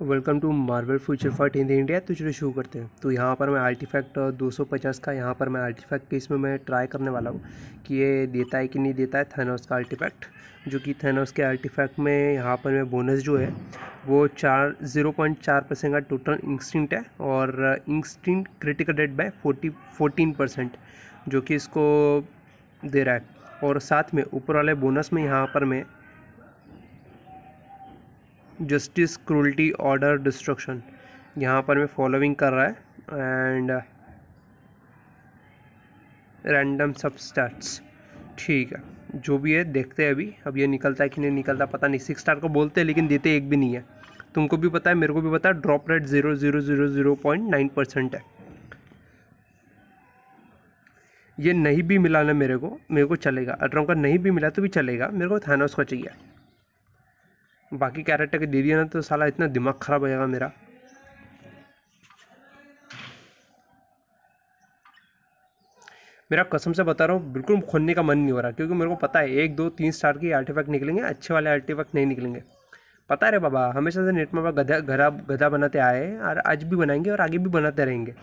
welcome to Marvel future for in India तो चलो शुरू करते हैं तो यहाँ पर मैं आर्टिफैक्ट 250 का यहाँ पर मैं आर्टिफैक्ट के इसमें मैं ट्राई करने वाला हूँ कि ये देता है कि नहीं देता है थेनोस का आर्टिफैक्ट जो कि थेनोस के आर्टिफैक्ट में यहाँ पर मैं बोनस जो है वो चार जीरो पॉइंट चार परसेंट का टोटल इंस्टिंट है और instinct critical rate by forty fourteen percent जो कि इसको दे रहा है और साथ में ऊपर वाले बोनस में यहाँ पर मैं जस्टिस क्रूल्टी ऑर्डर डिस्ट्रक्शन यहाँ पर मैं फॉलोइंग कर रहा है एंड रैंडम सबस्टार्ट्स ठीक है जो भी है देखते हैं अभी अब ये निकलता है कि नहीं निकलता पता नहीं सिक्स स्टार को बोलते हैं लेकिन देते एक भी नहीं है तुमको भी पता है मेरे को भी पता है drop rate zero zero zero zero point nine percent है ये नहीं भी मिला ना मेरे को मेरे को चलेगा अल्ट्रॉन का नहीं भी मिला तो भी चलेगा मेरे को थाना उसका चाहिए बाकी कैरेक्टर के दे दिया ना तो साला इतना दिमाग ख़राब हो जाएगा मेरा मेरा कसम से बता रहा हूँ बिल्कुल खोलने का मन नहीं हो रहा क्योंकि मेरे को पता है एक दो तीन स्टार के आर्टिफैक्ट निकलेंगे अच्छे वाले आर्टिफैक्ट नहीं निकलेंगे पता है बाबा हमेशा से नेट में गधा गधा गधा बनाते आए और आज भी बनाएंगे और आगे भी बनाते रहेंगे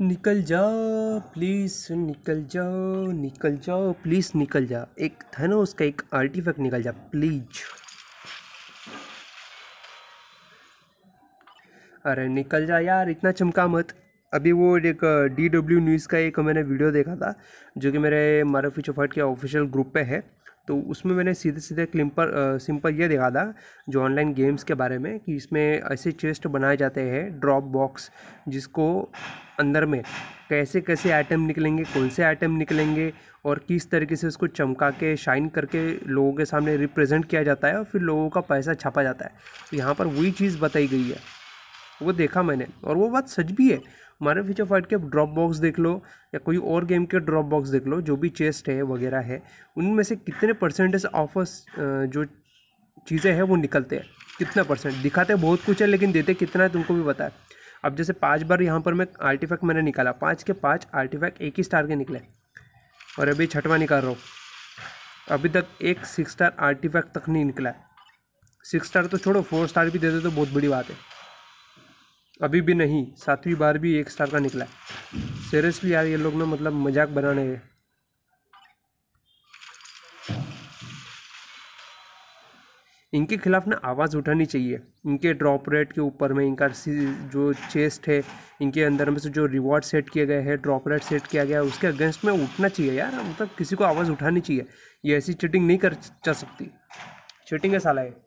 निकल जाओ प्लीज़ निकल जाओ निकल जाओ प्लीज़ निकल जाओ एक था ना उसका एक आर्टिफैक्ट निकल जा प्लीज अरे निकल जा यार इतना चमका मत अभी वो एक डी डब्ल्यू न्यूज़ का एक मैंने वीडियो देखा था जो कि मेरे मारा चौफाट के ऑफिशियल ग्रुप पे है तो उसमें मैंने सीधे सीधे क्लिम्पर सिंपल ये दिखा था जो ऑनलाइन गेम्स के बारे में कि इसमें ऐसे चेस्ट बनाए जाते हैं ड्रॉप बॉक्स जिसको अंदर में कैसे कैसे आइटम निकलेंगे कौन से आइटम निकलेंगे और किस तरीके से उसको चमका के शाइन करके लोगों के सामने रिप्रेजेंट किया जाता है और फिर लोगों का पैसा छापा जाता है तो यहाँ पर वही चीज़ बताई गई है वो देखा मैंने और वो बात सच भी है मारे फ्यूचर फाइट के ड्रॉप बॉक्स देख लो या कोई और गेम के ड्रॉप बॉक्स देख लो जो भी चेस्ट है वगैरह है उनमें से कितने परसेंटेज ऑफर्स जो चीज़ें हैं वो निकलते हैं कितना परसेंट दिखाते बहुत कुछ है लेकिन देते कितना है तुमको भी पता है अब जैसे पाँच बार यहाँ पर मैं आर्टिफैक्ट मैंने निकाला पाँच के पाँच आर्टिफैक्ट एक ही स्टार के निकले और अभी छठवा निकाल रहा हूँ अभी तक एक सिक्स स्टार आर्टिफैक्ट तक नहीं निकला सिक्स स्टार तो छोड़ो फोर स्टार भी दे दो तो बहुत बड़ी बात है अभी भी नहीं सातवीं बार भी एक स्टार का निकला सीरियसली यार ये लोग ना मतलब मजाक बनाने हैं इनके खिलाफ ना आवाज़ उठानी चाहिए इनके ड्रॉप रेट के ऊपर में इनका जो चेस्ट है इनके अंदर में से जो रिवॉर्ड सेट किए गए हैं ड्रॉप रेट सेट किया गया है उसके अगेंस्ट में उठना चाहिए यार मतलब किसी को आवाज़ उठानी चाहिए ये ऐसी चीटिंग नहीं कर जा सकती चीटिंग है साला है